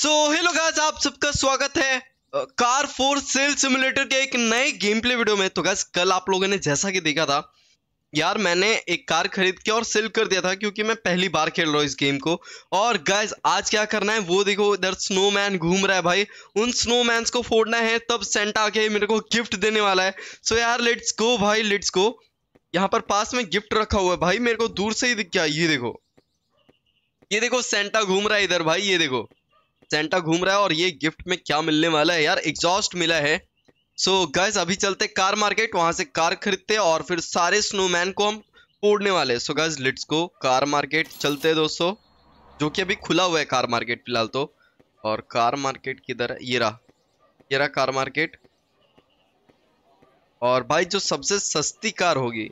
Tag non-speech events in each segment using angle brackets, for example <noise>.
so hello guys आप सबका स्वागत है कार फोर सेल सिमुलेटर के एक नए गेम प्ले वीडियो में तो गाइस कल आप लोगों ने जैसा कि देखा था यार मैंने एक कार खरीद के और सेल कर दिया था क्योंकि मैं पहली बार खेल रहा हूँ इस गेम को और गाइस आज क्या करना है वो देखो इधर स्नोमैन घूम रहा है भाई उन स्नोमैन को फोड़ना है तब सेंटा आके मेरे को गिफ्ट देने वाला है सो so, यार लेट्स गो भाई लेट्स गो यहाँ पर पास में गिफ्ट रखा हुआ है भाई मेरे को दूर से ही दिख गया ये देखो ये देखो सेंटा घूम रहा है इधर भाई ये देखो सेंटा घूम रहा है और ये गिफ्ट में क्या मिलने वाला है यार एग्जॉस्ट मिला है सो so, गैस अभी चलते कार मार्केट वहां से कार खरीदते और फिर सारे स्नोमैन को हम फोड़ने वाले सो गैस लिट्स को कार मार्केट चलते दोस्तों जो कि अभी खुला हुआ है कार मार्केट फिलहाल तो और कार मार्केट किधर है ये रहा ये रहा कार मार्केट और भाई जो सबसे सस्ती कार होगी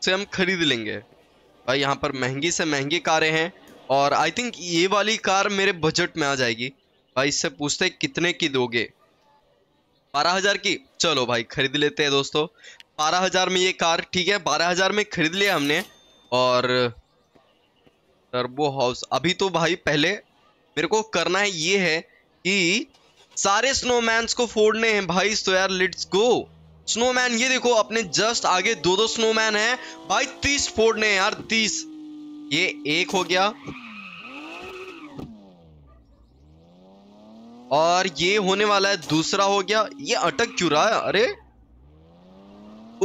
उसे हम खरीद लेंगे भाई यहाँ पर महंगी से महंगी कारें हैं और आई थिंक ये वाली कार मेरे बजट में आ जाएगी भाई इससे पूछते कितने की दोगे बारह हज़ार की चलो भाई खरीद लेते हैं दोस्तों बारह हज़ार में ये कार ठीक है बारह हज़ार में खरीद लिया हमने और टर्बो हाउस अभी तो भाई पहले मेरे को करना है ये है कि सारे स्नोमैन्स को फोड़ने हैं भाई तो यार लेट्स गो स्नोमैन ये देखो अपने जस्ट आगे दो दो स्नोमैन हैं भाई तीस फोड़ने हैं यार तीस ये एक हो गया और ये होने वाला है दूसरा हो गया ये अटक क्यों रहा है अरे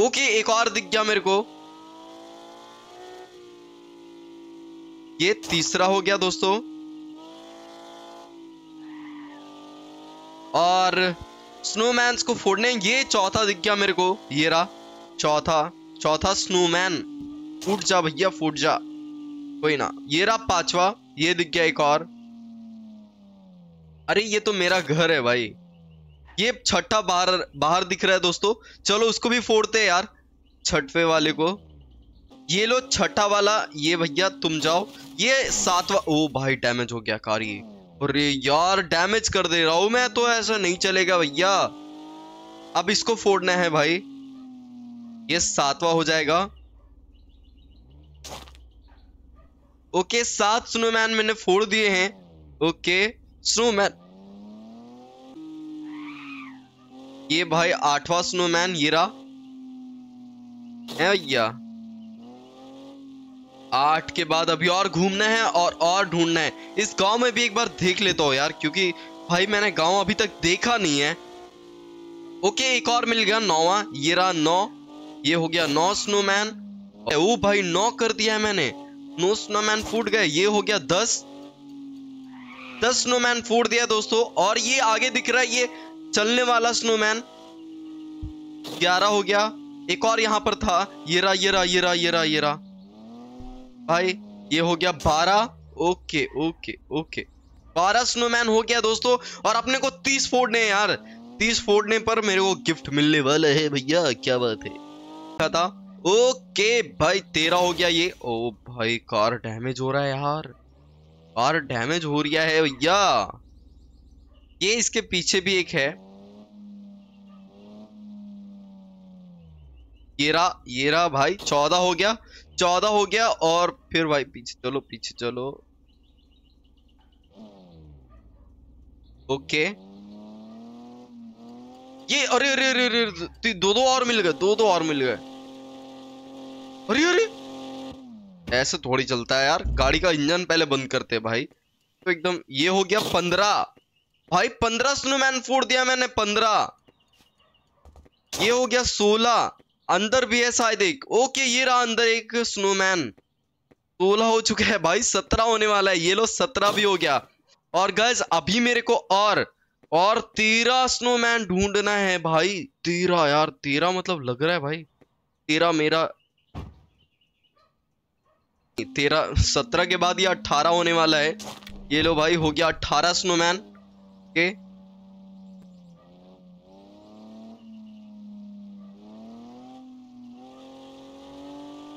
ओके एक और दिख गया मेरे को ये तीसरा हो गया दोस्तों और स्नोमैन को फोड़ने ये चौथा दिख गया मेरे को ये रहा चौथा चौथा स्नोमैन फूट जा भैया फूट जा कोई ना ये रहा पांचवा ये दिख गया एक और अरे ये तो मेरा घर है भाई ये छठा बाहर बाहर दिख रहा है दोस्तों चलो उसको भी फोड़ते हैं यार छठवे वाले को ये लो छठा वाला ये भैया तुम जाओ ये सातवा ओ भाई डैमेज हो गया कार ये अरे यार डैमेज कर दे रहा हूं मैं तो ऐसा नहीं चलेगा भैया अब इसको फोड़ना है भाई ये सातवा हो जाएगा ओके सात स्नोमैन मैंने फोड़ दिए हैं ओके स्नोमैन ये भाई आठवा स्नोमैन ये रहा है भैया आठ के बाद अभी और घूमना है और और ढूंढना है इस गांव में भी एक बार देख लेता हूँ यार क्योंकि भाई मैंने गांव अभी तक देखा नहीं है ओके एक और मिल गया नौवा ये रहा नौ ये हो गया नौ स्नोमैन ओ भाई नौ कर दिया है मैंने नो स्नोमैन फूट गए ये हो गया दस दस स्नोमैन फूट दिया दोस्तों और ये आगे दिख रहा है ये चलने वाला स्नोमैन ग्यारह हो गया एक और यहां पर था ये रहा ये रहा ये रहा ये रहा ये रहा भाई ये हो गया बारह ओके ओके ओके बारह स्नोमैन हो गया दोस्तों और अपने को तीस फोड़ने यार तीस फोड़ने पर मेरे को गिफ्ट मिलने वाला है भैया क्या बात है था ओके भाई तेरा हो गया ये ओ भाई कार डैमेज हो रहा है यार कार डैमेज हो रहा है भैया ये इसके पीछे भी एक है येरा येरा भाई चौदह हो गया चौदह हो गया और फिर भाई पीछे चलो पीछे चलो ओके ये अरे अरे अरे, अरे, अरे दो दो और मिल गए दो दो और मिल गए अरे अरे ऐसे थोड़ी चलता है यार गाड़ी का इंजन पहले बंद करते भाई तो एकदम ये हो गया पंद्रह भाई पंद्रह स्नोमैन फोड़ दिया मैंने पंद्रह ये हो गया सोलह अंदर भी है शायद एक ओके ये रहा अंदर एक स्नोमैन सोलह हो चुका है भाई सत्रह होने वाला है ये लो सत्रह भी हो गया और गैस अभी मेरे को और और तेरह स्नोमैन ढूंढना है भाई तेरह यार तेरह मतलब लग रहा है भाई तेरह मेरा तेरह सत्रह के बाद ये अट्ठारह होने वाला है ये लो भाई हो गया अट्ठारह स्नोमैन के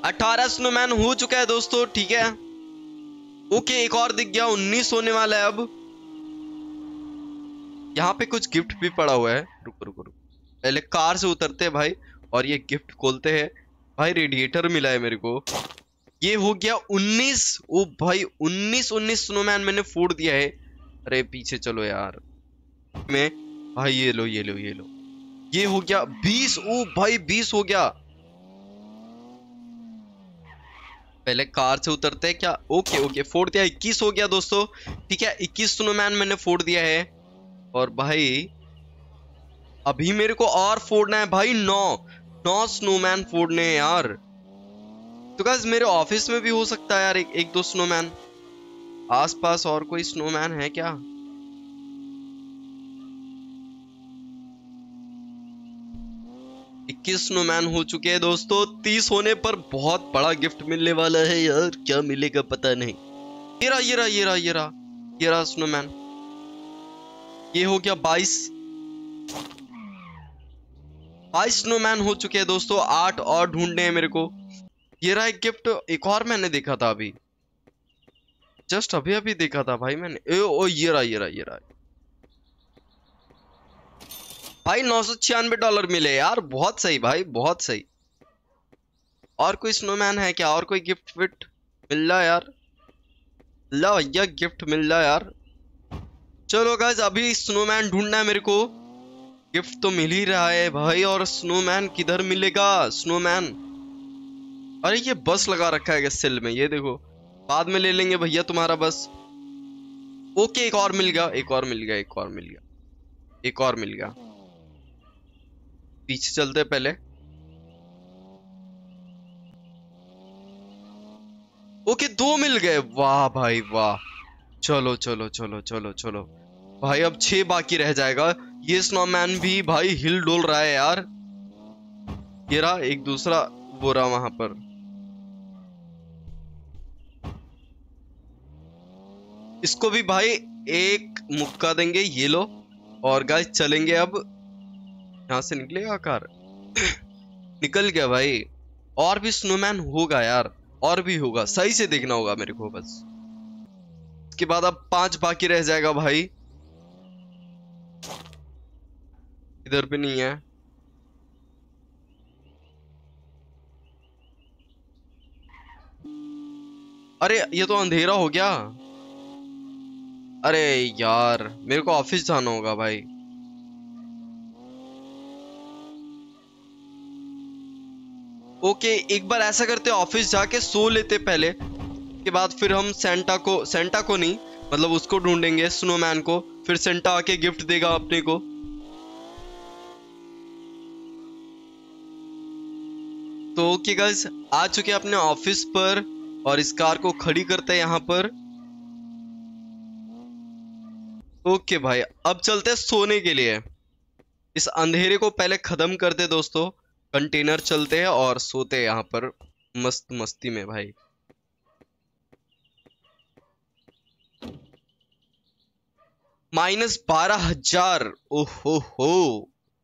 अट्ठारह स्नोमैन हो चुका है दोस्तों ठीक है ओके एक और दिख गया उन्नीस होने वाला है अब यहाँ पे कुछ गिफ्ट भी पड़ा हुआ है रुको रुको रुको पहले कार से उतरते हैं भाई और ये गिफ्ट खोलते हैं भाई रेडिएटर मिला है मेरे को ये हो गया 19 ओ भाई 19 19 स्नोमैन मैंने फोड़ दिया है अरे पीछे चलो यार मैं भाई ये लो ये लो ये लो ये हो गया 20 ओ भाई 20 हो गया पहले कार से उतरते हैं क्या ओके ओके फोड़ दिया 21 हो गया दोस्तों ठीक है 21 स्नोमैन मैंने फोड़ दिया है और भाई अभी मेरे को और फोड़ना है भाई नौ नौ स्नोमैन फोड़ने हैं यार तो गज मेरे ऑफिस में भी हो सकता है यार एक, एक दो स्नोमैन आसपास और कोई स्नोमैन है क्या इक्कीस स्नोमैन हो चुके हैं दोस्तों तीस होने पर बहुत बड़ा गिफ्ट मिलने वाला है यार क्या मिलेगा पता नहीं ये रहा ये रहा ये रहा ये रहा ये रहा स्नोमैन ये हो गया बाईस बाईस स्नोमैन हो चुके हैं दोस्तों आठ और ढूंढने हैं मेरे को ये रहा एक गिफ्ट एक और मैंने देखा था अभी जस्ट अभी अभी देखा था भाई मैंने ए, ओ ये रहा ये रहा ये रहा भाई नौ सौ छियानवे डॉलर मिले यार बहुत सही भाई बहुत सही और कोई स्नोमैन है क्या और कोई गिफ्ट विफ्ट मिल रहा यार ला भैया गिफ्ट मिल रहा यार चलो गाइज अभी स्नोमैन ढूंढना है मेरे को गिफ्ट तो मिल ही रहा है भाई और स्नोमैन किधर मिलेगा स्नोमैन अरे ये बस लगा रखा है सेल में ये देखो बाद में ले लेंगे भैया तुम्हारा बस ओके एक और मिल गया एक और मिल गया एक और मिल गया एक और मिल गया पीछे चलते पहले ओके दो मिल गए वाह भाई वाह चलो चलो चलो चलो चलो भाई अब छह बाकी रह जाएगा ये स्नोमैन भी भाई हिल डोल रहा है यार ये रहा एक दूसरा बोरा रहा वहां पर इसको भी भाई एक मुक्का देंगे ये लो और गाय चलेंगे अब यहाँ से निकलेगा कार <coughs> निकल गया भाई और भी स्नोमैन होगा यार और भी होगा सही से देखना होगा मेरे को बस इसके बाद अब पांच बाकी रह जाएगा भाई इधर भी नहीं है अरे ये तो अंधेरा हो गया अरे यार मेरे को ऑफिस जाना होगा भाई ओके एक बार ऐसा करते ऑफिस जाके सो लेते पहले के बाद फिर हम सेंटा को सेंटा को नहीं मतलब उसको ढूंढेंगे स्नोमैन को फिर सेंटा आके गिफ्ट देगा अपने को तो ओके गाइस आ चुके अपने ऑफिस पर और इस कार को खड़ी करते हैं यहाँ पर ओके भाई अब चलते हैं सोने के लिए इस अंधेरे को पहले ख़त्म करते दोस्तों कंटेनर चलते हैं और सोते हैं यहाँ पर मस्त मस्ती में भाई माइनस बारह हजार ओहो हो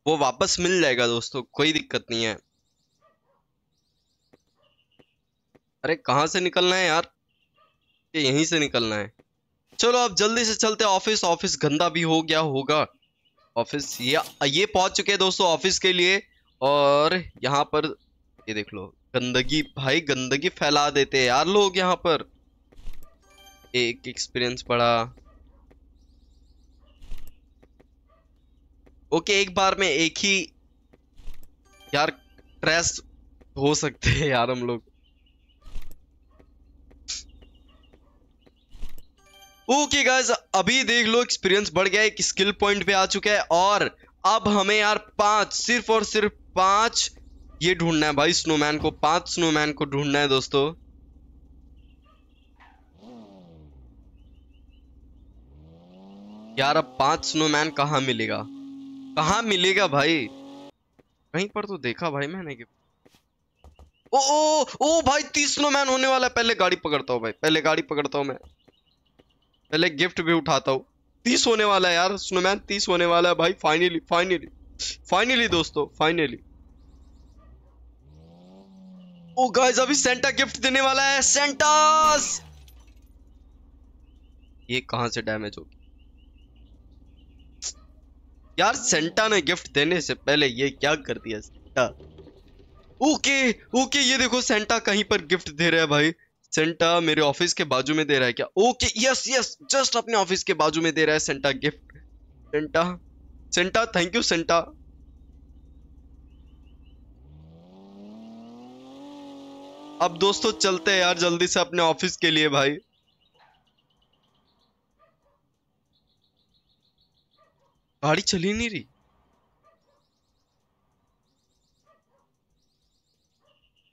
वो वापस मिल जाएगा दोस्तों कोई दिक्कत नहीं है अरे कहाँ से निकलना है यार यहीं से निकलना है चलो अब जल्दी से चलते ऑफिस ऑफिस गंदा भी हो गया होगा ऑफिस ये ये पहुंच चुके हैं दोस्तों ऑफिस के लिए और यहाँ पर ये देख लो गंदगी भाई गंदगी फैला देते हैं यार लोग यहाँ पर एक एक्सपीरियंस पड़ा ओके एक बार में एक ही यार ट्रेस हो सकते हैं यार हम लोग ओके गाइस अभी देख लो एक्सपीरियंस बढ़ गया एक स्किल पॉइंट पे आ चुका है और अब हमें यार पांच सिर्फ और सिर्फ पांच ये ढूंढना है भाई स्नोमैन को पांच स्नोमैन को ढूंढना है दोस्तों यार अब पांच स्नोमैन कहा मिलेगा कहा मिलेगा भाई कहीं पर तो देखा भाई मैंने कि ओ ओ ओ भाई तीस स्नोमैन होने वाला है पहले गाड़ी पकड़ता हूँ भाई पहले गाड़ी पकड़ता हूँ मैं पहले गिफ्ट भी उठाता हूँ तीस होने वाला है यार स्नोमैन तीस होने वाला है भाई फाइनली फाइनली फाइनली दोस्तों फाइनली ओ गाइस अभी सेंटा गिफ्ट देने वाला है सेंटास ये कहां से डैमेज होगी यार सेंटा ने गिफ्ट देने से पहले ये क्या कर दिया सेंटा ओके ओके ये देखो सेंटा कहीं पर गिफ्ट दे रहा है भाई सेंटा मेरे ऑफिस के बाजू में दे रहा है क्या ओके यस यस जस्ट अपने ऑफिस के बाजू में दे रहा है Santa gift Santa Santa thank you Santa अब दोस्तों चलते हैं यार जल्दी से अपने ऑफिस के लिए भाई गाड़ी चली नहीं रही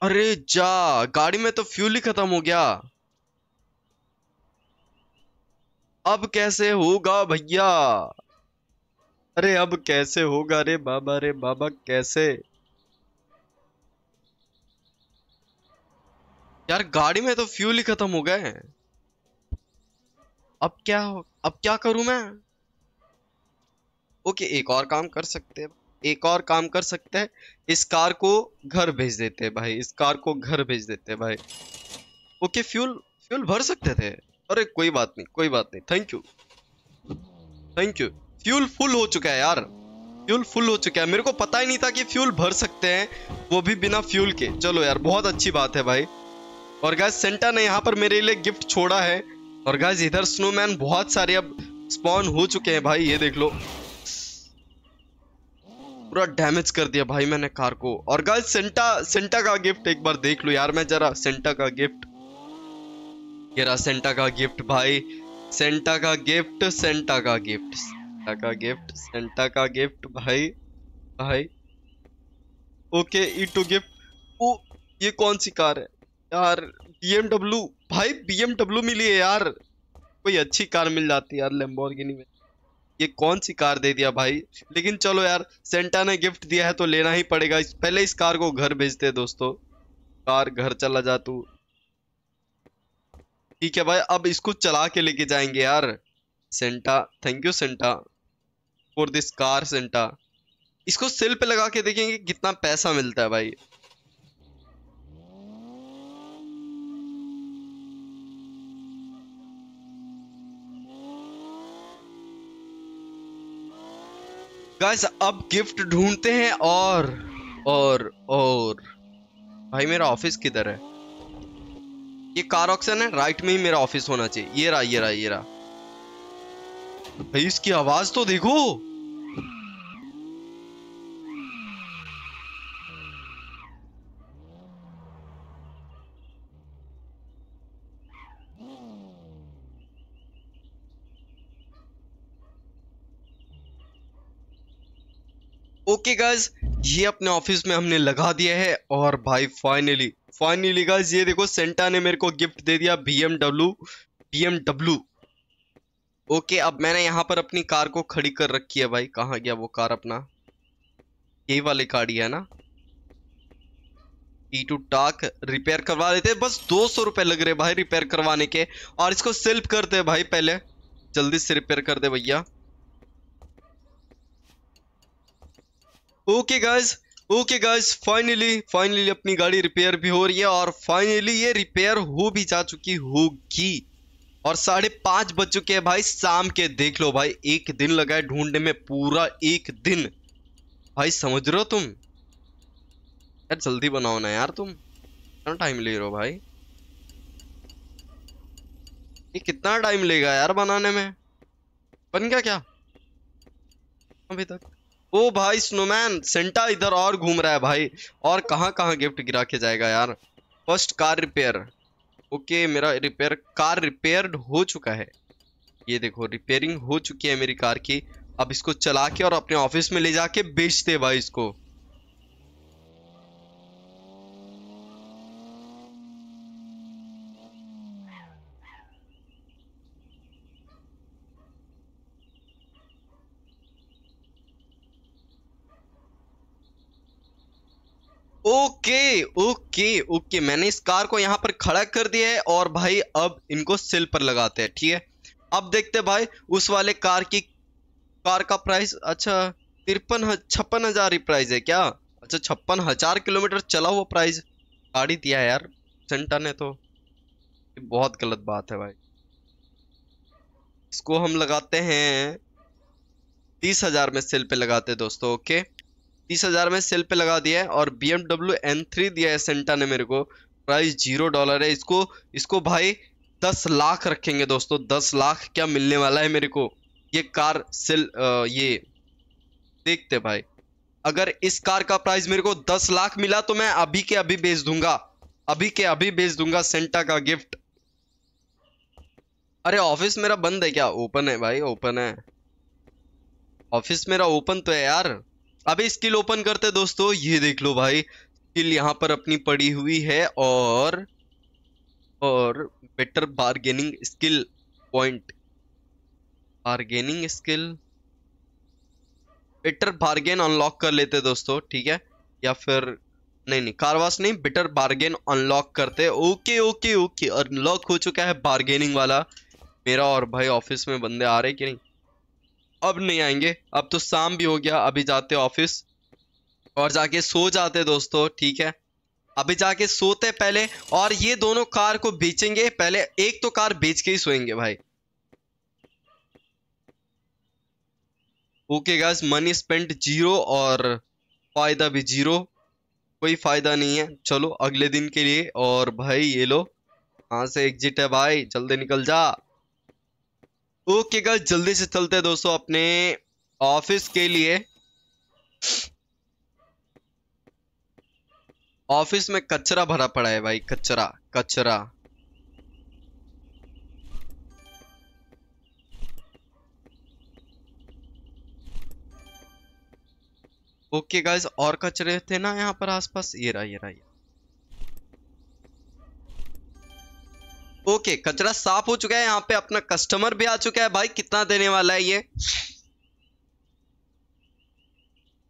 अरे जा गाड़ी में तो फ्यूल ही खत्म हो गया अब कैसे होगा भैया अरे अब कैसे होगा अरे बाबा अरे बाबा कैसे यार गाड़ी में तो फ्यूल ही खत्म हो गए अब क्या हो अब क्या करूं मैं ओके एक और काम कर सकते हैं एक और काम कर सकते हैं इस कार को घर भेज देते हैं भाई इस कार को घर भेज देते हैं भाई ओके फ्यूल फ्यूल भर सकते थे अरे कोई बात नहीं कोई बात नहीं thank you thank you fuel full हो चुका है यार फ्यूल फुल हो चुका है मेरे को पता ही नहीं था कि फ्यूल भर सकते हैं वो भी बिना फ्यूल के चलो यार बहुत अच्छी बात है भाई और गैस सेंटा ने यहाँ पर मेरे लिए गिफ्ट छोड़ा है और गैस इधर स्नोमैन बहुत सारे अब स्पॉन हो चुके हैं भाई ये देख लो पूरा डैमेज कर दिया भाई मैंने कार को और गर्ल सेंटा सेंटा का गिफ्ट एक बार देख लो यार मैं जरा सेंटा का गिफ्ट ये रहा सेंटा का गिफ्ट भाई सेंटा का गिफ्ट सेंटा का गिफ्ट सेंटा का गिफ्ट सेंटा का गिफ्ट भाई भाई ओके ई टू गिफ्ट ओ ये कौन सी कार है यार बीएमडब्ल्यू भाई बीएमडब्ल्यू मिली है यार कोई अच्छी कार मिल जाती है यार लेम्बोर्गिनी में ये कौन सी कार दे दिया भाई लेकिन चलो यार सेंटा ने गिफ्ट दिया है तो लेना ही पड़ेगा इस, पहले इस कार को घर भेजते दोस्तों कार घर चला जा तू ठीक है भाई अब इसको चला के लेके जाएंगे यार Santa thank you Santa for this car Santa इसको सेल पे लगा के देखेंगे कितना पैसा मिलता है भाई गाइस अब गिफ्ट ढूंढते हैं और और और भाई मेरा ऑफिस किधर है ये कार ऑक्शन है राइट में ही मेरा ऑफिस होना चाहिए ये रहा ये रहा ये रहा भाई इसकी आवाज तो देखो ओके गाइज ये अपने ऑफिस में हमने लगा दिया है और भाई फाइनली फाइनली गाइज ये देखो सेंटा ने मेरे को गिफ्ट दे दिया बी एमडब्ल्यू ओके अब मैंने यहाँ पर अपनी कार को खड़ी कर रखी है भाई कहाँ गया वो कार अपना ये वाली गाड़ी है ना ई टू टाक रिपेयर करवा देते बस दो सौ रुपए लग रहे भाई रिपेयर करवाने के और इसको सेल्फ करते भाई पहले जल्दी से रिपेयर कर दे भैया okay guys okay guys finally finally अपनी गाड़ी रिपेयर भी हो रही है और फाइनली ये रिपेयर हो भी जा चुकी होगी और साढ़े पाँच बज चुके हैं भाई शाम के देख लो भाई एक दिन लगा है ढूंढने में पूरा एक दिन भाई समझ रहे हो तुम यार जल्दी बनाओ ना यार तुम कितना टाइम ले रहे हो भाई ये कितना टाइम लेगा यार बनाने में बन गया क्या अभी तक ओ भाई स्नोमैन सेंटा इधर और घूम रहा है भाई और कहाँ कहाँ गिफ्ट गिरा के जाएगा यार फर्स्ट कार रिपेयर ओके मेरा रिपेयर कार रिपेयर्ड हो चुका है ये देखो रिपेयरिंग हो चुकी है मेरी कार की अब इसको चला के और अपने ऑफिस में ले जाके बेचते भाई इसको ओके ओके ओके मैंने इस कार को यहाँ पर खड़ा कर दिया है और भाई अब इनको सिल पर लगाते हैं ठीक है अब देखते हैं भाई उस वाले कार की कार का प्राइस अच्छा तिरपन छप्पन हजार ही प्राइस है क्या अच्छा छप्पन हजार किलोमीटर चला हुआ प्राइस गाड़ी दिया है यार सेंटा ने तो बहुत गलत बात है भाई इसको हम लगाते हैं तीस हजार में सेल पे लगाते दोस्तों ओके तीस हज़ार में सेल पे लगा दिया है और बी एम एन थ्री दिया है सेंटा ने मेरे को प्राइस जीरो डॉलर है इसको इसको भाई दस लाख रखेंगे दोस्तों दस लाख क्या मिलने वाला है मेरे को ये कार सेल आ, ये देखते भाई अगर इस कार का प्राइस मेरे को दस लाख मिला तो मैं अभी के अभी बेच दूंगा अभी के अभी बेच दूंगा सेंटा का गिफ्ट अरे ऑफिस मेरा बंद है क्या ओपन है भाई ओपन है ऑफिस मेरा ओपन तो है यार अभी स्किल ओपन करते दोस्तों ये देख लो भाई स्किल यहाँ पर अपनी पड़ी हुई है और और better bargaining skill point bargaining skill better bargain unlock कर लेते दोस्तों ठीक है या फिर नहीं नहीं कारवास नहीं बेटर बारगेन अनलॉक करते ओके ओके ओके अनलॉक हो चुका है बार्गेनिंग वाला मेरा और भाई ऑफिस में बंदे आ रहे कि नहीं अब नहीं आएंगे अब तो शाम भी हो गया अभी जाते ऑफिस और जाके सो जाते दोस्तों ठीक है अभी जाके सोते पहले और ये दोनों कार को बेचेंगे पहले एक तो कार बेच के ही सोएंगे भाई okay guys money spent zero और फायदा भी जीरो कोई फायदा नहीं है चलो अगले दिन के लिए और भाई ये लो कहाँ से एग्जिट है भाई जल्दी निकल जा ओके okay, गाइस जल्दी से चलते हैं दोस्तों अपने ऑफिस के लिए ऑफिस में कचरा भरा पड़ा है भाई कचरा कचरा ओके okay, गाइस और कचरे थे ना यहाँ पर आसपास ये रहा ये रहा ये ओके कचरा साफ हो चुका है यहाँ पे अपना कस्टमर भी आ चुका है भाई कितना देने वाला है ये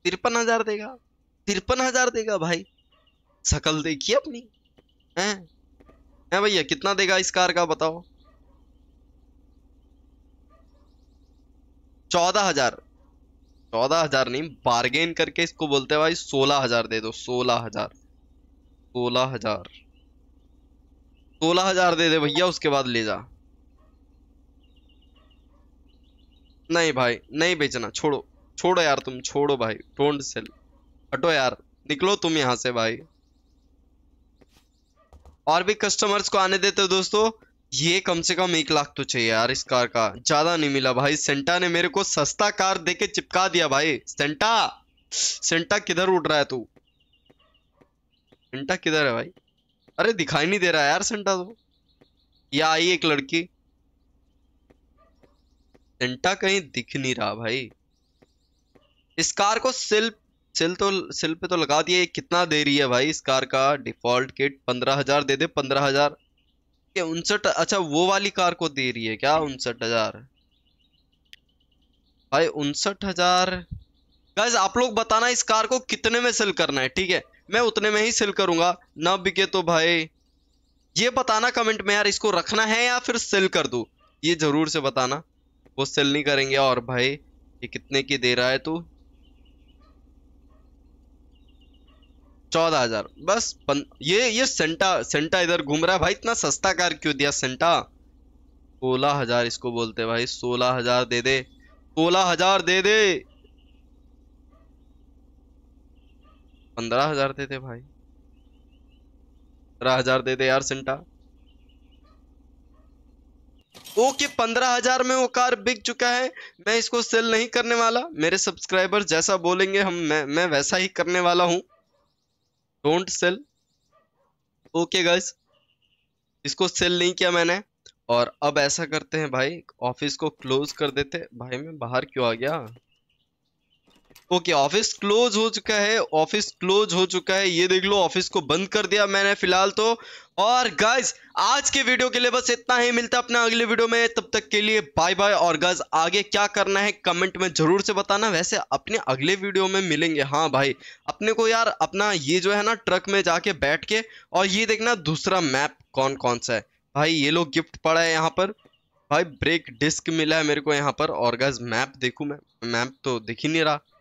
तिरपन हजार देगा तिरपन हजार देगा भाई सकल देखिए अपनी हैं है भैया कितना देगा इस कार का बताओ चौदह हजार चौदह हजार नहीं बार्गेन करके इसको बोलते हैं भाई सोलह हजार दे दो सोलह हजार सोलह हजार सोलह हजार दे दे भैया उसके बाद ले जा नहीं भाई नहीं बेचना छोड़ो छोड़ो यार तुम छोड़ो भाई डोंट सेल हटो यार निकलो तुम यहां से भाई और भी कस्टमर्स को आने देते हो दोस्तों ये कम से कम एक लाख तो चाहिए यार इस कार का ज्यादा नहीं मिला भाई सेंटा ने मेरे को सस्ता कार देके चिपका दिया भाई सेंटा सेंटा किधर उड़ रहा है तू सेंटा किधर है भाई अरे दिखाई नहीं दे रहा यार सेंटा तो या आई एक लड़की सेंटा कहीं दिख नहीं रहा भाई इस कार को सिल सिल तो सिल पे तो लगा दिया कितना दे रही है भाई इस कार का डिफॉल्ट किट पंद्रह हजार दे दे पंद्रह हजार उनसठ अच्छा वो वाली कार को दे रही है क्या उनसठ हजार भाई उनसठ हजार गाइज आप लोग बताना इस कार को कितने में सेल करना है ठीक है मैं उतने में ही सेल करूंगा ना बिके तो भाई ये बताना कमेंट में यार इसको रखना है या फिर सेल कर दू ये ज़रूर से बताना वो सेल नहीं करेंगे और भाई ये कितने की दे रहा है तू चौदह हजार बस पन... ये ये सेंटा सेंटा इधर घूम रहा है भाई इतना सस्ता कार क्यों दिया सेंटा सोलह हजार इसको बोलते भाई सोलह हजार दे दे सोलह हजार दे दे पंद्रह हजार देते भाई पंद्रह हजार दे दे यार सिंटा ओके पंद्रह हजार में वो कार बिक चुका है मैं इसको सेल नहीं करने वाला मेरे सब्सक्राइबर जैसा बोलेंगे हम मैं मैं वैसा ही करने वाला हूं डोंट सेल ओके गाइस इसको सेल नहीं किया मैंने और अब ऐसा करते हैं भाई ऑफिस को क्लोज कर देते भाई मैं बाहर क्यों आ गया ओके ऑफिस क्लोज हो चुका है ऑफिस क्लोज हो चुका है ये देख लो ऑफिस को बंद कर दिया मैंने फिलहाल तो और गाइज आज के वीडियो के लिए बस इतना ही मिलता है अपना अगले वीडियो में तब तक के लिए बाय बाय और गाइज आगे क्या करना है कमेंट में जरूर से बताना वैसे अपने अगले वीडियो में मिलेंगे हाँ भाई अपने को यार अपना ये जो है ना ट्रक में जाके बैठ के और ये देखना दूसरा मैप कौन कौन सा है भाई ये लोग गिफ्ट पड़ा है यहाँ पर भाई ब्रेक डिस्क मिला है मेरे को यहाँ पर और गज मैप देखूँ मैं मैप तो दिख ही नहीं रहा